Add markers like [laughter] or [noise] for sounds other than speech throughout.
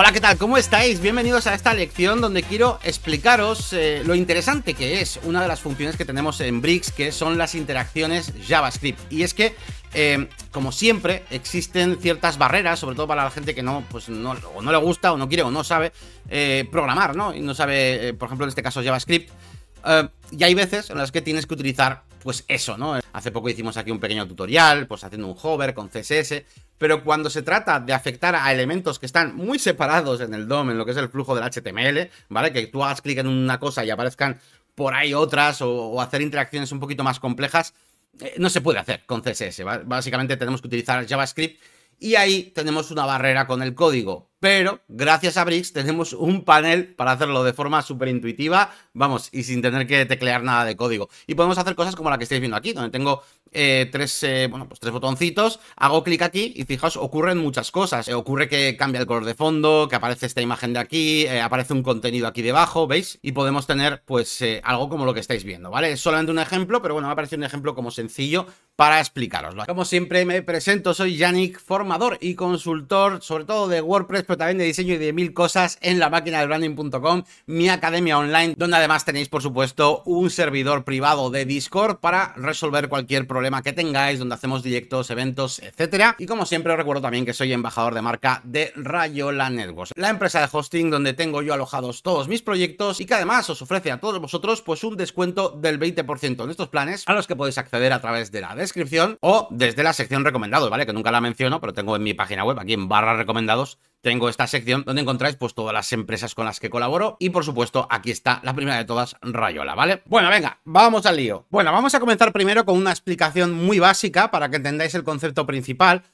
Hola, ¿qué tal? ¿Cómo estáis? Bienvenidos a esta lección donde quiero explicaros eh, lo interesante que es una de las funciones que tenemos en Bricks, que son las interacciones JavaScript. Y es que, em, como siempre, existen ciertas barreras, sobre todo para la gente que no, pues no, le gusta, o no quiere, o no sabe eh, programar, ¿no? Y no sabe, eh, por ejemplo, en este caso, JavaScript. y hay veces en las que tienes que utilizar pues eso, ¿no? Hace poco hicimos aquí un pequeño tutorial, pues haciendo un hover con CSS, pero cuando se trata de afectar a elementos que están muy separados en el DOM, en lo que es el flujo del HTML, ¿vale? Que tú hagas clic en una cosa y aparezcan por ahí otras o, hacer interacciones un poquito más complejas, eh, no se puede hacer con CSS, Básicamente tenemos que utilizar JavaScript y ahí tenemos una barrera con el código. Pero gracias a Bricks tenemos un panel para hacerlo de forma súper intuitiva, vamos, y sin tener que teclear nada de código. Y podemos hacer cosas como la que estáis viendo aquí, donde tengo eh, tres, eh, bueno, pues tres botoncitos, hago clic aquí y fijaos, ocurren muchas cosas. Eh, ocurre que cambia el color de fondo, que aparece esta imagen de aquí, aparece un contenido aquí debajo, ¿veis? Y podemos tener pues algo como lo que estáis viendo, ¿vale? Es solamente un ejemplo, pero bueno, me ha parecido un ejemplo como sencillo para explicaroslo. Como siempre me presento, soy Yannick, formador y consultor, sobre todo de WordPress pero también de diseño y de mil cosas en la máquina de branding.com, mi academia online, donde además tenéis, por supuesto, un servidor privado de Discord para resolver cualquier problema que tengáis, donde hacemos directos, eventos, etcétera. Y como siempre, os recuerdo también que soy embajador de marca de Rayola Networks, la empresa de hosting donde tengo yo alojados todos mis proyectos y que además os ofrece a todos vosotros pues un descuento del 20% en estos planes a los que podéis acceder a través de la descripción o desde la sección recomendados, ¿vale? Que nunca la menciono, pero tengo en mi página web, aquí en barra recomendados, tengo esta sección donde encontráis pues todas las empresas con las que colaboro y por supuesto aquí está la primera de todas, Rayola, ¿vale? Bueno, venga, vamos al lío. Bueno, vamos a comenzar primero con una explicación muy básica para que entendáis el concepto principal.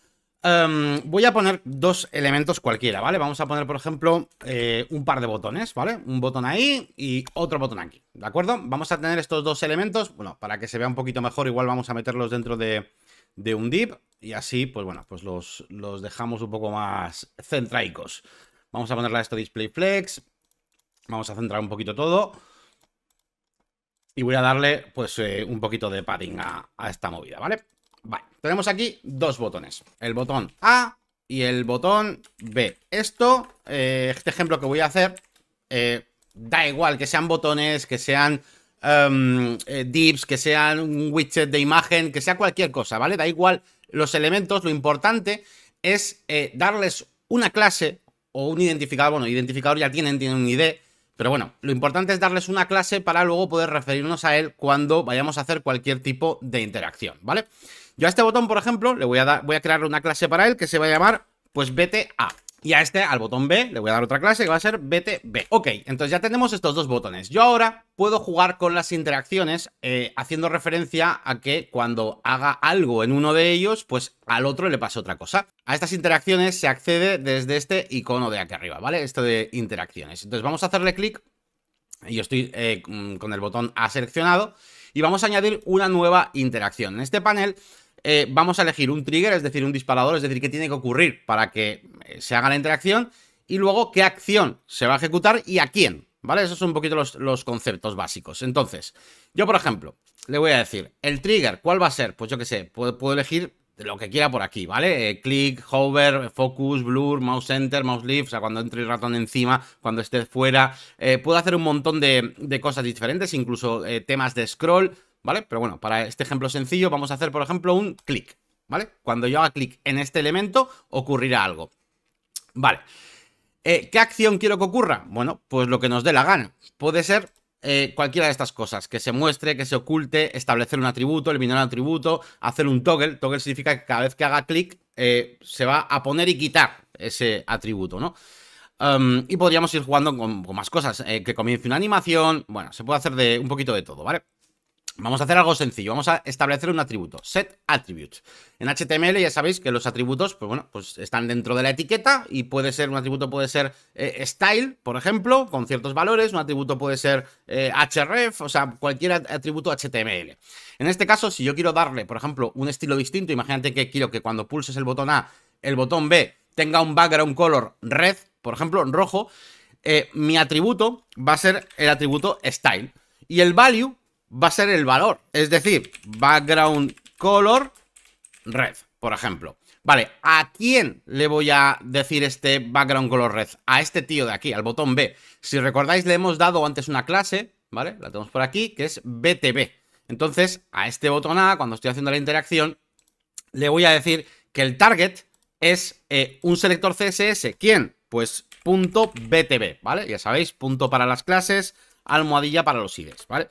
Em, voy a poner dos elementos cualquiera, ¿vale? Vamos a poner, por ejemplo, eh, un par de botones, ¿vale? Un botón ahí y otro botón aquí, ¿de acuerdo? Vamos a tener estos dos elementos, bueno, para que se vea un poquito mejor, igual vamos a meterlos dentro de, de un div, y así, pues bueno, pues los, dejamos un poco más centraicos. Vamos a ponerle a esto display flex. Vamos a centrar un poquito todo. Y voy a darle, pues, eh, un poquito de padding a, esta movida, ¿vale? Vale, tenemos aquí dos botones. El botón A y el botón B. Esto, eh, este ejemplo que voy a hacer, eh, da igual que sean botones, que sean Divs em, eh, dips, que sean un widget de imagen, que sea cualquier cosa, ¿vale? Da igual los elementos, lo importante es eh, darles una clase o un identificador, bueno, identificador ya tienen, tienen un ID, pero bueno, lo importante es darles una clase para luego poder referirnos a él cuando vayamos a hacer cualquier tipo de interacción, ¿vale? Yo a este botón, por ejemplo, le voy a, voy a crear una clase para él que se va a llamar, pues BTA y a este, al botón B, le voy a dar otra clase que va a ser BTB. Ok, entonces ya tenemos estos dos botones. Yo ahora puedo jugar con las interacciones eh, haciendo referencia a que cuando haga algo en uno de ellos, pues al otro le pase otra cosa. A estas interacciones se accede desde este icono de aquí arriba, ¿vale? Esto de interacciones. Entonces vamos a hacerle clic. Yo estoy eh, con el botón A seleccionado y vamos a añadir una nueva interacción. En este panel eh, vamos a elegir un trigger, es decir, un disparador, es decir, qué tiene que ocurrir para que eh, se haga la interacción y luego qué acción se va a ejecutar y a quién, ¿vale? Esos son un poquito los, conceptos básicos. Entonces, yo, por ejemplo, le voy a decir, el trigger, ¿cuál va a ser? Pues yo qué sé, puedo, elegir lo que quiera por aquí, ¿vale? Eh, click, hover, focus, blur, mouse enter, mouse leave, o sea, cuando entre el ratón encima, cuando esté fuera. puedo hacer un montón de, cosas diferentes, incluso temas de scroll. ¿vale? Pero bueno, para este ejemplo sencillo vamos a hacer, por ejemplo, un clic, ¿vale? Cuando yo haga clic en este elemento ocurrirá algo. Vale. Eh, ¿Qué acción quiero que ocurra? Bueno, pues lo que nos dé la gana. Puede ser eh, cualquiera de estas cosas, que se muestre, que se oculte, establecer un atributo, eliminar un atributo, hacer un toggle. Toggle significa que cada vez que haga clic eh, se va a poner y quitar ese atributo, ¿no? y podríamos ir jugando con, más cosas, que comience una animación, bueno, se puede hacer de un poquito de todo, ¿vale? Vamos a hacer algo sencillo, vamos a establecer un atributo, set En HTML ya sabéis que los atributos, pues bueno, pues están dentro de la etiqueta y puede ser, un atributo puede ser eh, style, por ejemplo, con ciertos valores, un atributo puede ser eh, href, o sea, cualquier atributo HTML. En este caso, si yo quiero darle, por ejemplo, un estilo distinto, imagínate que quiero que cuando pulses el botón A, el botón B tenga un background color red, por ejemplo, rojo, eh, mi atributo va a ser el atributo style. Y el value va a ser el valor. Es decir, background color red, por ejemplo. Vale, ¿a quién le voy a decir este background color red? A este tío de aquí, al botón B. Si recordáis, le hemos dado antes una clase, ¿vale? La tenemos por aquí, que es BTB. Entonces, a este botón A, cuando estoy haciendo la interacción, le voy a decir que el target es eh, un selector CSS. ¿Quién? Pues punto .btb, ¿vale? Ya sabéis, punto para las clases, almohadilla para los IDs, ¿vale? vale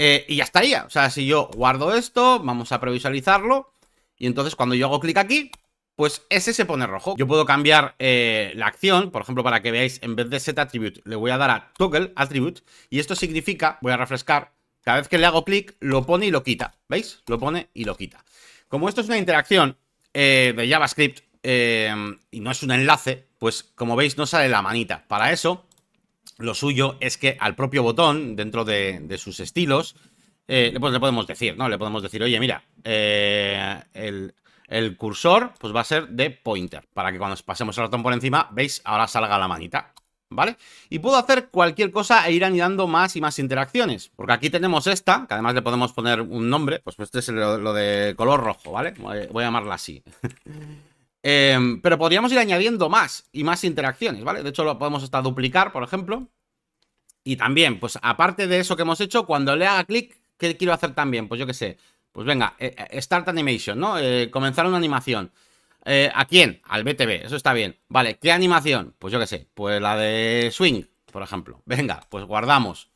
eh, y ya estaría. O sea, si yo guardo esto, vamos a previsualizarlo. Y entonces cuando yo hago clic aquí, pues ese se pone rojo. Yo puedo cambiar eh, la acción, por ejemplo, para que veáis, en vez de set attribute, le voy a dar a toggle attribute. Y esto significa, voy a refrescar, cada vez que le hago clic, lo pone y lo quita. ¿Veis? Lo pone y lo quita. Como esto es una interacción eh, de JavaScript y no es un enlace, pues como veis no sale la manita. Para eso lo suyo es que al propio botón, dentro de, sus estilos, pues le podemos decir, ¿no? Le podemos decir, oye, mira, eh, el, cursor pues va a ser de pointer, para que cuando pasemos el ratón por encima, veis, ahora salga la manita, ¿vale? Y puedo hacer cualquier cosa e ir anidando más y más interacciones, porque aquí tenemos esta, que además le podemos poner un nombre, pues, pues este es lo de color rojo, ¿vale? Voy a llamarla así. [laughs] Em, pero podríamos ir añadiendo más y más interacciones, ¿vale? De hecho, lo podemos hasta duplicar, por ejemplo. Y también, pues aparte de eso que hemos hecho, cuando le haga clic, ¿qué quiero hacer también? Pues yo qué sé. Pues venga, eh, eh, Start Animation, ¿no? Eh, comenzar una animación. ¿A quién? Al BTV, eso está bien. Vale, ¿qué animación? Pues yo qué sé, pues la de Swing, por ejemplo. Venga, pues guardamos.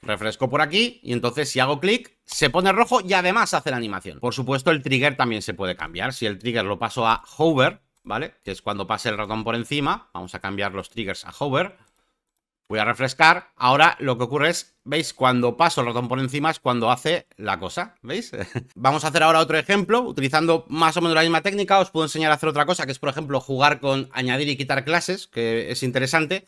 Refresco por aquí y entonces si hago clic, se pone rojo y además hace la animación. Por supuesto, el trigger también se puede cambiar. Si el trigger lo paso a hover, ¿vale? Que es cuando pase el ratón por encima. Vamos a cambiar los triggers a hover. Voy a refrescar. Ahora lo que ocurre es, ¿veis? Cuando paso el ratón por encima es cuando hace la cosa, ¿veis? [laughs] Vamos a hacer ahora otro ejemplo, utilizando más o menos la misma técnica. Os puedo enseñar a hacer otra cosa, que es, por ejemplo, jugar con añadir y quitar clases, que es interesante.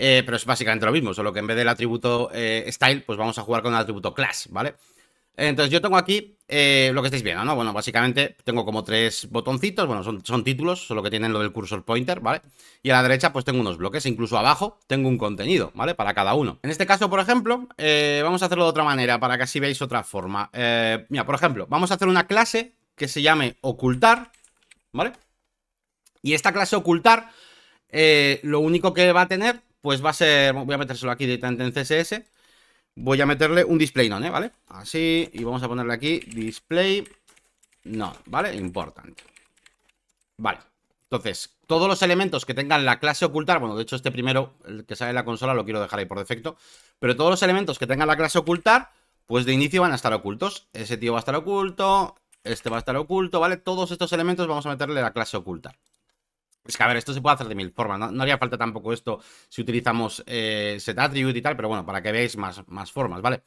Eh, pero es básicamente lo mismo, solo que en vez del atributo eh, style, pues vamos a jugar con el atributo class, ¿vale? vale entonces yo tengo aquí eh, lo que estáis viendo, ¿no? Bueno, básicamente tengo como tres botoncitos, bueno, son, son, títulos, solo que tienen lo del cursor pointer, ¿vale? Y a la derecha pues tengo unos bloques, incluso abajo tengo un contenido, ¿vale? Para cada uno. En este caso, por ejemplo, eh, vamos a hacerlo de otra manera para que así veáis otra forma. Eh, mira, por ejemplo, vamos a hacer una clase que se llame ocultar, ¿vale? Y esta clase ocultar, lo único que va a tener, pues va a ser, voy a metérselo aquí directamente en CSS, voy a meterle un display none, ¿eh? ¿vale? Así, y vamos a ponerle aquí display no, ¿vale? Importante. Vale. Entonces, todos los elementos que tengan la clase ocultar, bueno, de hecho este primero, el que sale en la consola, lo quiero dejar ahí por defecto, pero todos los elementos que tengan la clase ocultar, pues de inicio van a estar ocultos. Ese tío va a estar oculto, este va a estar oculto, ¿vale? Todos estos elementos vamos a meterle la clase ocultar. Es que, a ver, esto se puede hacer de mil formas. No, haría falta tampoco esto si utilizamos eh, setAttribute y tal, pero bueno, para que veáis más, más formas, ¿vale?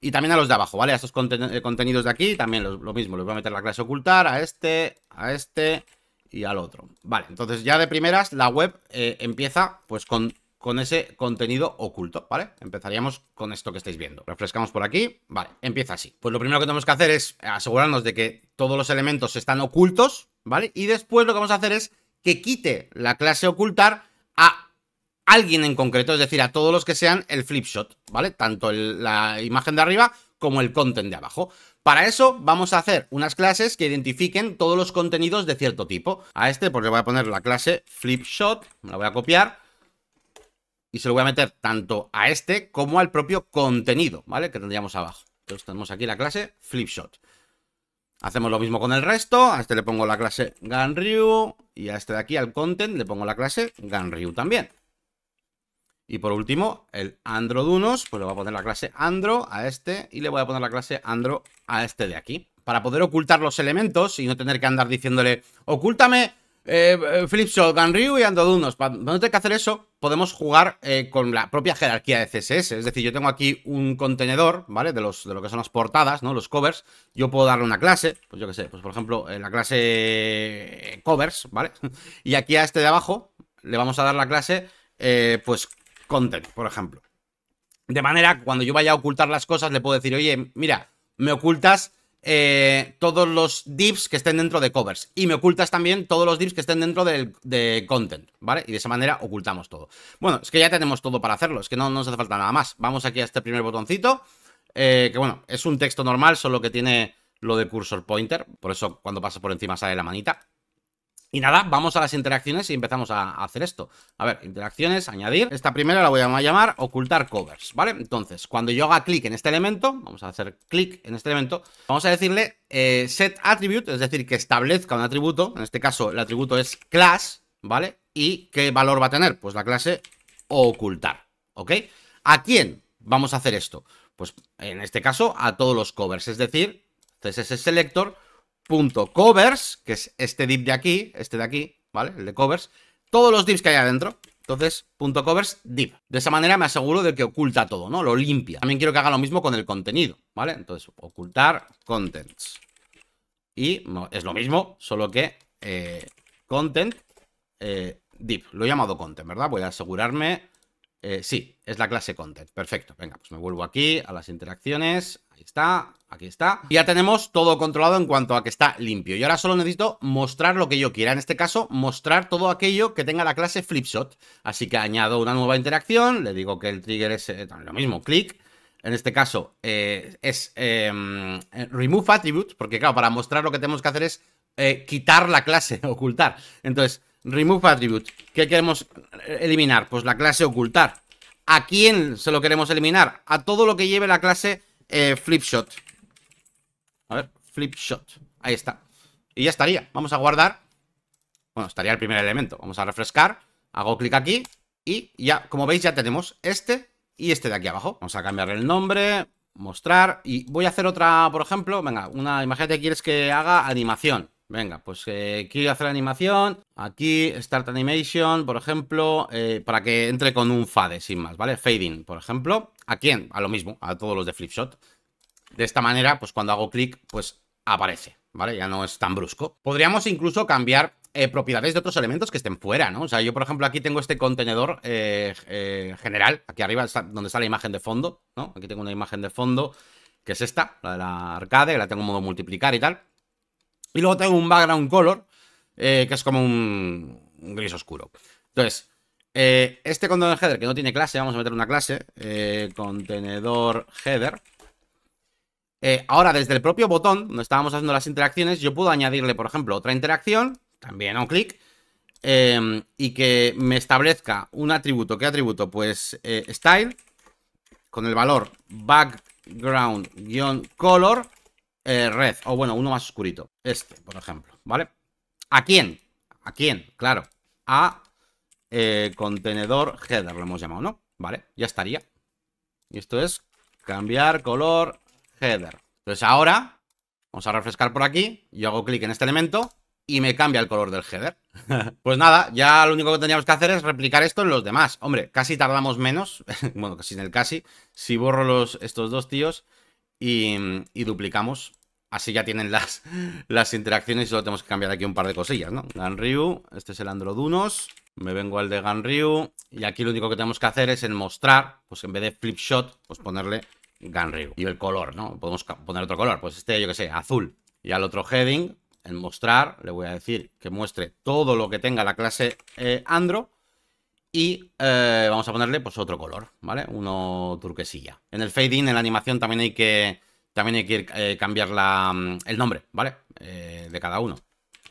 Y también a los de abajo, ¿vale? A estos eh, contenidos de aquí también lo, mismo. Les voy a meter la clase ocultar a este, a este y al otro. Vale, entonces ya de primeras la web eh, empieza pues con, con ese contenido oculto, ¿vale? Empezaríamos con esto que estáis viendo. Refrescamos por aquí, vale, empieza así. Pues lo primero que tenemos que hacer es asegurarnos de que todos los elementos están ocultos, ¿vale? Y después lo que vamos a hacer es que quite la clase ocultar a alguien en concreto, es decir, a todos los que sean el flip shot, ¿vale? Tanto la imagen de arriba como el content de abajo. Para eso vamos a hacer unas clases que identifiquen todos los contenidos de cierto tipo. A este porque le voy a poner la clase flip shot, me la voy a copiar y se lo voy a meter tanto a este como al propio contenido, ¿vale? Que tendríamos abajo. Entonces tenemos aquí la clase flip shot. Hacemos lo mismo con el resto. A este le pongo la clase Ganryu. Y a este de aquí, al content, le pongo la clase Ganryu también. Y por último, el Androdunos, pues le voy a poner la clase Andro a este y le voy a poner la clase Andro a este de aquí. Para poder ocultar los elementos y no tener que andar diciéndole, ocúltame eh, eh Flipshot, Ganryu y Androdunos. Para no tener que hacer eso, podemos jugar eh, con la propia jerarquía de CSS. Es decir, yo tengo aquí un contenedor, ¿vale? De, los, de lo que son las portadas, ¿no? Los covers. Yo puedo darle una clase, pues yo qué sé, pues por ejemplo, la clase eh, covers, ¿vale? [laughs] Y aquí a este de abajo le vamos a dar la clase, eh, pues, content, por ejemplo. De manera, que cuando yo vaya a ocultar las cosas, le puedo decir, oye, mira, me ocultas eh, todos los divs que estén dentro de covers. Y me ocultas también todos los divs que estén dentro de content, ¿vale? Y de esa manera ocultamos todo. Bueno, es que ya tenemos todo para hacerlo, es que no, nos hace falta nada más. Vamos aquí a este primer botoncito, eh, que bueno, es un texto normal, solo que tiene lo de cursor pointer, por eso cuando pasas por encima sale la manita. Y nada, vamos a las interacciones y empezamos a hacer esto. A ver, interacciones, añadir. Esta primera la voy a llamar ocultar covers, ¿vale? Entonces, cuando yo haga clic en este elemento, vamos a hacer clic en este elemento, vamos a decirle eh, set attribute, es decir, que establezca un atributo. En este caso, el atributo es class, ¿vale? ¿Y qué valor va a tener? Pues la clase ocultar, ¿ok? ¿A quién vamos a hacer esto? Pues en este caso, a todos los covers, es decir, CSS selector .covers, que es este div de aquí, este de aquí, ¿vale? El de covers, todos los divs que hay adentro. Entonces, punto .covers div. De esa manera me aseguro de que oculta todo, ¿no? Lo limpia. También quiero que haga lo mismo con el contenido, ¿vale? Entonces, ocultar contents. Y es lo mismo, solo que eh, content eh, div. Lo he llamado content, ¿verdad? Voy a asegurarme... Eh, sí, es la clase content. Perfecto. Venga, pues me vuelvo aquí a las interacciones, está, aquí está. ya tenemos todo controlado en cuanto a que está limpio. Y ahora solo necesito mostrar lo que yo quiera. En este caso, mostrar todo aquello que tenga la clase Flipshot. Así que añado una nueva interacción, le digo que el trigger es eh, lo mismo, clic. En este caso eh, es em, eh, remove attribute, porque claro, para mostrar lo que tenemos que hacer es quitar la clase, [laughs] ocultar. Entonces, remove attribute, ¿qué queremos eliminar? Pues la clase ocultar. ¿A quién se lo queremos eliminar? A todo lo que lleve la clase eh, flip shot. A ver, flip shot. Ahí está. Y ya estaría. Vamos a guardar. Bueno, estaría el primer elemento. Vamos a refrescar. Hago clic aquí. Y ya, como veis, ya tenemos este y este de aquí abajo. Vamos a cambiar el nombre, mostrar. Y voy a hacer otra, por ejemplo. Venga, una, imagen que quieres que haga animación. Venga, pues eh, quiero hacer la animación. Aquí, Start Animation, por ejemplo, eh, para que entre con un fade, sin más, ¿vale? Fading, por ejemplo. ¿A quién? A lo mismo, a todos los de Flipshot. De esta manera, pues cuando hago clic, pues aparece, ¿vale? Ya no es tan brusco. Podríamos incluso cambiar eh, propiedades de otros elementos que estén fuera, ¿no? O sea, yo, por ejemplo, aquí tengo este contenedor general. Aquí arriba, donde está la imagen de fondo, ¿no? Aquí tengo una imagen de fondo, que es esta, la de la arcade, que la tengo en modo multiplicar y tal. Y luego tengo un background color, eh, que es como un, gris oscuro. Entonces, eh, este contenedor header que no tiene clase, vamos a meter una clase, eh, contenedor header. ahora, desde el propio botón donde estábamos haciendo las interacciones, yo puedo añadirle, por ejemplo, otra interacción, también a un clic, em, y que me establezca un atributo. ¿Qué atributo? Pues style, con el valor background-color, eh, red, o bueno, uno más oscurito. Este, por ejemplo, ¿vale? ¿A quién? ¿A quién? Claro, a eh, contenedor header lo hemos llamado, ¿no? Vale, ya estaría. Y esto es cambiar color header. Entonces ahora, vamos a refrescar por aquí, yo hago clic en este elemento y me cambia el color del header. [laughs] pues nada, ya lo único que teníamos que hacer es replicar esto en los demás. Hombre, casi tardamos menos, [laughs] bueno, casi en el casi, si borro los, estos dos tíos y, duplicamos. Así ya tienen las, [laughs] las interacciones y solo tenemos que cambiar aquí un par de cosillas, ¿no? Ganryu, este es el Androdunos, me vengo al de Ganryu y aquí lo único que tenemos que hacer es en mostrar, pues en vez de flip shot, pues ponerle Ganryu y el color, ¿no? Podemos poner otro color, pues este, yo que sé, azul. Y al otro heading, en mostrar, le voy a decir que muestre todo lo que tenga la clase eh, Andro y eh, vamos a ponerle pues otro color, ¿vale? Uno turquesilla. En el fade in, en la animación, también hay que, también hay que eh, cambiar la, mm, el nombre, ¿vale? Eh, de cada uno,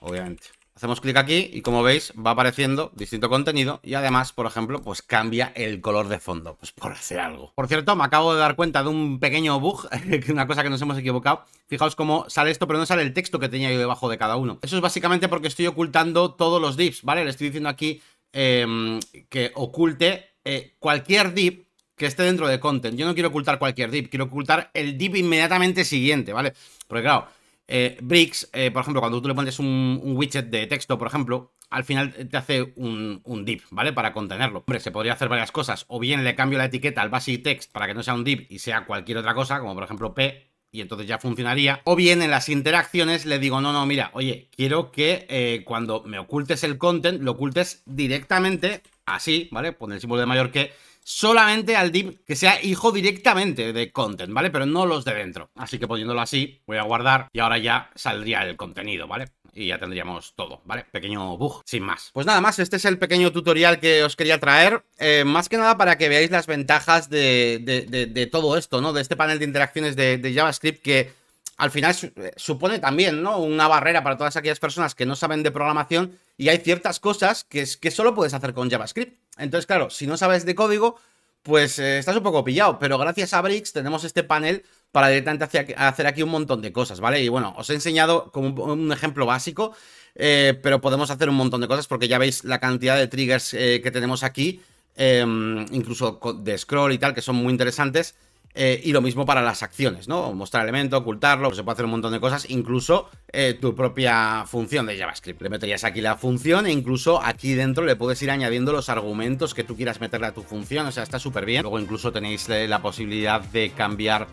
obviamente. Hacemos clic aquí y como veis va apareciendo distinto contenido y además, por ejemplo, pues cambia el color de fondo, pues por hacer algo. Por cierto, me acabo de dar cuenta de un pequeño bug, [laughs] una cosa que nos hemos equivocado. Fijaos cómo sale esto, pero no sale el texto que tenía ahí debajo de cada uno. Eso es básicamente porque estoy ocultando todos los divs, ¿vale? Le estoy diciendo aquí Em, que oculte eh, cualquier dip que esté dentro de content. Yo no quiero ocultar cualquier dip, quiero ocultar el div inmediatamente siguiente, ¿vale? Porque claro, eh, Bricks, eh, por ejemplo, cuando tú le pones un, widget de texto, por ejemplo, al final te hace un, dip, ¿vale? Para contenerlo. Hombre, se podría hacer varias cosas. O bien le cambio la etiqueta al basic text para que no sea un div y sea cualquier otra cosa, como por ejemplo P, y entonces ya funcionaría. O bien en las interacciones le digo, no, no, mira, oye, quiero que eh, cuando me ocultes el content, lo ocultes directamente así, ¿vale? Pon el símbolo de mayor que solamente al div que sea hijo directamente de content, ¿vale? Pero no los de dentro. Así que poniéndolo así, voy a guardar y ahora ya saldría el contenido, ¿vale? y ya tendríamos todo, ¿vale? Pequeño bug, sin más. Pues nada más, este es el pequeño tutorial que os quería traer, eh, más que nada para que veáis las ventajas de, todo esto, ¿no? De este panel de interacciones de, JavaScript que al final eh, supone también, ¿no? Una barrera para todas aquellas personas que no saben de programación y hay ciertas cosas que, que solo puedes hacer con JavaScript. Entonces, claro, si no sabes de código pues eh, estás un poco pillado, pero gracias a Bricks tenemos este panel para directamente hacer aquí un montón de cosas, ¿vale? Y bueno, os he enseñado como un ejemplo básico, eh, pero podemos hacer un montón de cosas porque ya veis la cantidad de triggers eh, que tenemos aquí, em, incluso de scroll y tal, que son muy interesantes. Eh, y lo mismo para las acciones, ¿no? Mostrar elemento, ocultarlo, se puede hacer un montón de cosas, incluso eh, tu propia función de JavaScript. Le meterías aquí la función e incluso aquí dentro le puedes ir añadiendo los argumentos que tú quieras meterle a tu función, o sea, está súper bien. Luego incluso tenéis eh, la posibilidad de cambiar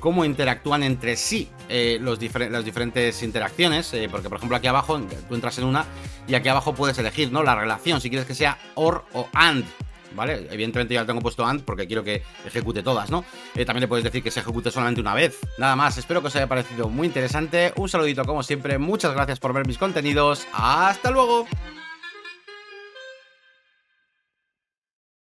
cómo interactúan entre sí los las diferentes interacciones, porque por ejemplo aquí abajo tú entras en una y aquí abajo puedes elegir, ¿no? La relación, si quieres que sea OR o AND, ¿vale? Evidentemente ya lo tengo puesto antes porque quiero que ejecute todas, ¿no? Eh, también le puedes decir que se ejecute solamente una vez. Nada más, espero que os haya parecido muy interesante. Un saludito como siempre, muchas gracias por ver mis contenidos. ¡Hasta luego!